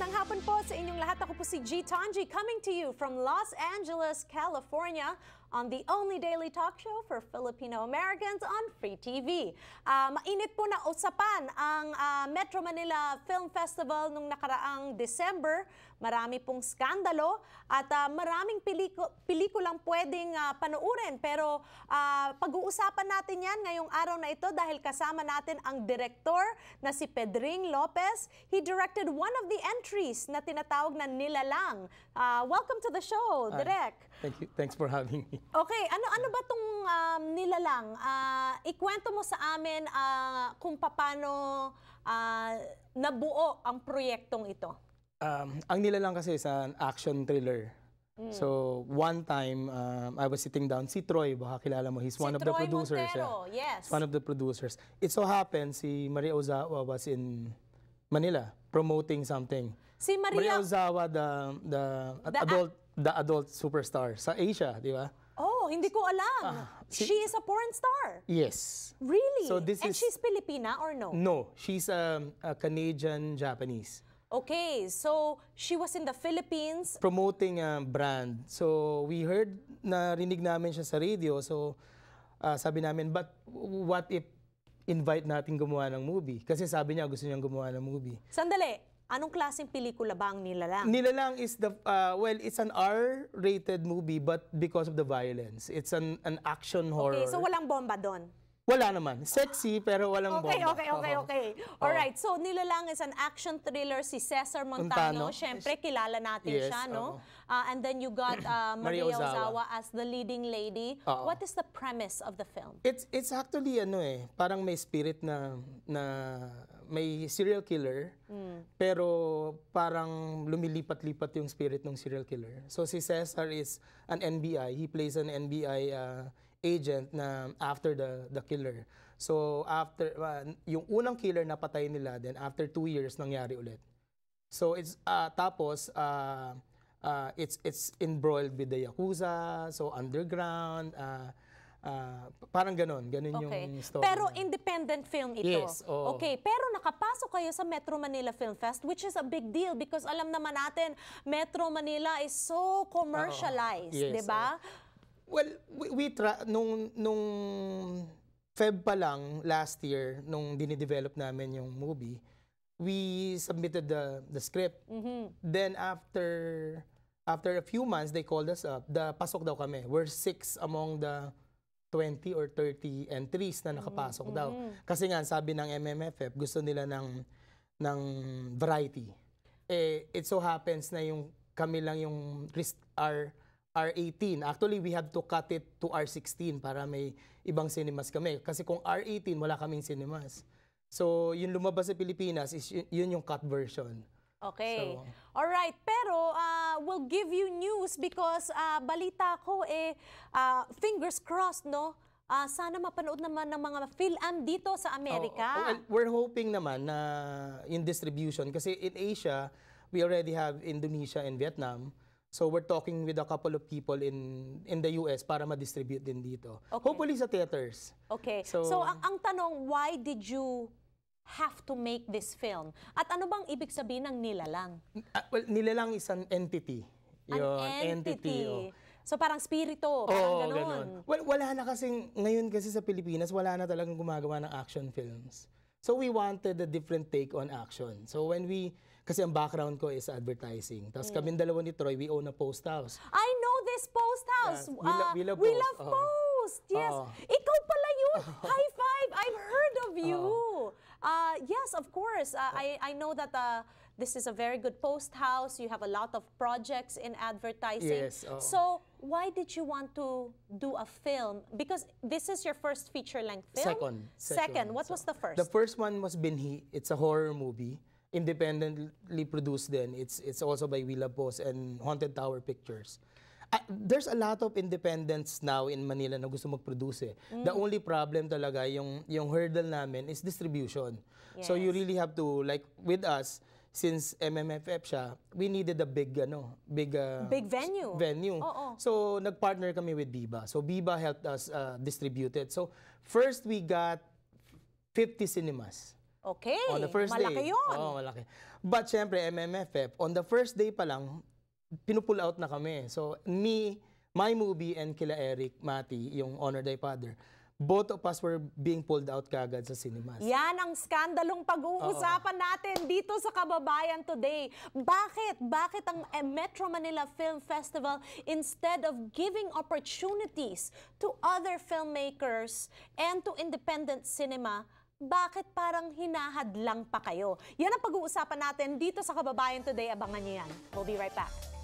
Magandang hapon po sa inyong lahat. Ako po si G. Tanji coming to you from Los Angeles, California on the only daily talk show for Filipino Americans on Free TV. Uh, um, mainit po na usapan ang uh, Metro Manila Film Festival nung nakaraang December. Marami pong skandalo at uh, maraming peliko pelikulang pwedeng uh, ah, panuurin. Pero uh, pag-uusapan natin yan ngayong araw na ito dahil kasama natin ang director na si Pedring Lopez. He directed one of the entries na tinatawag na Nilalang. Uh, welcome to the show, Direk. Thank you. Thanks for having me. Okay, ano ano ba tong um, nilalang? Uh, ikwento mo sa amin uh, kung paano uh, ah, nabuo ang proyektong ito. Um, ang nilalang kasi sa action thriller. Mm. So, one time, um, I was sitting down. Si Troy, baka kilala mo. He's si one Troy of the producers. yeah. yes. One of the producers. It so happened, si Maria Ozawa was in Manila promoting something. Si Maria, Maria Ozawa, the, the, The adult, the adult superstar sa Asia, di ba? oh, hindi ko alam. Ah, si- she is a porn star. Yes. Really? So this And is- she's Filipina or no? No, she's um, a Canadian-Japanese. Okay, so she was in the Philippines. promoting a brand. So we heard, narinig namin siya sa radio. So ah, sabi namin, but what if invite natin gumawa ng movie? Kasi sabi niya gusto niyang gumawa ng movie. Sandali, Anong klaseng pelikula ba ang Nilalang? Nilalang is the, uh, well, it's an R-rated movie but because of the violence. It's an, an action horror. Okay, so walang bomba doon? Wala naman. Sexy pero walang okay, bomba. Okay, okay, okay. Oh. All right. So nilalang is an action thriller si Cesar Montano. Montano. Siyempre kilala natin yes, siya, no? Oh. Uh, and then you got uh, Maria, Ozawa. as the leading lady. Oh. What is the premise of the film? It's it's actually ano eh, parang may spirit na na may serial killer mm. pero parang lumilipat-lipat yung spirit ng serial killer. So si Cesar is an NBI. He plays an NBI uh, agent na after the the killer. So after uh, yung unang killer na patay nila then after two years nangyari ulit. So it's uh, tapos uh, uh, it's it's embroiled with the yakuza, so underground uh, Uh, parang ganun, ganun okay. yung story. Pero na. independent film ito. Yes, oh. Okay, pero nakapasok kayo sa Metro Manila Film Fest which is a big deal because alam naman natin Metro Manila is so commercialized, 'di ba? Oh. Well, we, we try, nung, nung Feb pa lang last year, nung dinidevelop namin yung movie, we submitted the, the script. Mm-hmm. Then after after a few months, they called us up. The pasok daw kami. We're six among the 20 or 30 entries na mm-hmm. nakapasok mm-hmm. daw. Kasi nga, sabi ng MMFF, gusto nila ng, ng variety. Eh, it so happens na yung kami lang yung risk, are R18. Actually, we have to cut it to R16 para may ibang cinemas kami. Kasi kung R18, wala kaming cinemas. So, yung lumabas sa Pilipinas, is yun yung cut version. Okay. So, All right, pero uh, we'll give you news because uh, balita ko eh uh, fingers crossed no. Uh, sana mapanood naman ng mga film dito sa Amerika. Oh, oh, oh we're hoping naman na uh, yung distribution kasi in Asia, we already have Indonesia and Vietnam. So we're talking with a couple of people in in the US para ma-distribute din dito. Okay. Hopefully sa theaters. Okay. So, so ang, ang tanong, why did you have to make this film? At ano bang ibig sabihin ng nilalang? Uh, well, nilalang is an entity. An entity. entity oh. So parang spirito, parang oh, ganun. ganun. Well, wala na kasi, ngayon kasi sa Pilipinas, wala na talagang gumagawa ng action films. So we wanted a different take on action. So when we kasi ang background ko is advertising. Tapos mm. kami dalawa ni Troy, we own a post house. I know this post house. Yes. We, lo ah, we love uh, we post. love uh -huh. Yes. Uh -huh. Ikaw pala yun. Uh -huh. High five. I've heard of you. Uh, uh, yes, of course. Uh, I, I know that uh, this is a very good post house. You have a lot of projects in advertising. Yes. Uh -huh. So why did you want to do a film? Because this is your first feature-length film? Second. Second. Second. What so, was the first? The first one was Binhi. It's a horror movie independently produced then. It's, it's also by Willa Post and Haunted Tower Pictures. Uh, there's a lot of independents now in Manila na gusto mag-produce eh. Mm. The only problem talaga, yung, yung hurdle namin is distribution. Yes. So you really have to, like with us, since MMFF siya, we needed a big ano, big uh, big venue. Venue. Oo. So nagpartner kami with Biba. So Biba helped us uh, distribute it. So first we got 50 cinemas. Okay. On the first malaki day. yun. Oo, malaki. But syempre, MMFF, e on the first day pa lang, pinupull out na kami. So, me, my movie, and kila Eric Mati, yung Honor Thy Father, both of us were being pulled out kagad sa cinemas. Yan ang skandalong pag-uusapan Oo. natin dito sa Kababayan today. Bakit? Bakit ang eh, Metro Manila Film Festival instead of giving opportunities to other filmmakers and to independent cinema, bakit parang hinahadlang pa kayo? Yan ang pag-uusapan natin dito sa Kababayan Today. Abangan niyo yan. We'll be right back.